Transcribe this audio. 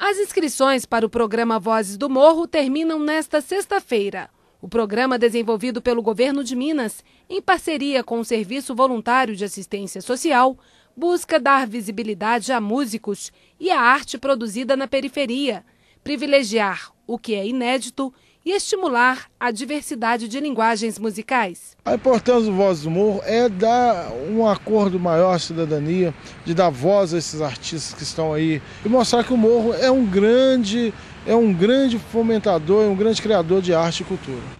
As inscrições para o programa Vozes do Morro terminam nesta sexta-feira. O programa desenvolvido pelo governo de Minas, em parceria com o Serviço Voluntário de Assistência Social, busca dar visibilidade a músicos e à arte produzida na periferia, privilegiar o que é inédito e estimular a diversidade de linguagens musicais. A importância do Voz do Morro é dar um acordo maior à cidadania, de dar voz a esses artistas que estão aí e mostrar que o Morro é um grande, é um grande fomentador, é um grande criador de arte e cultura.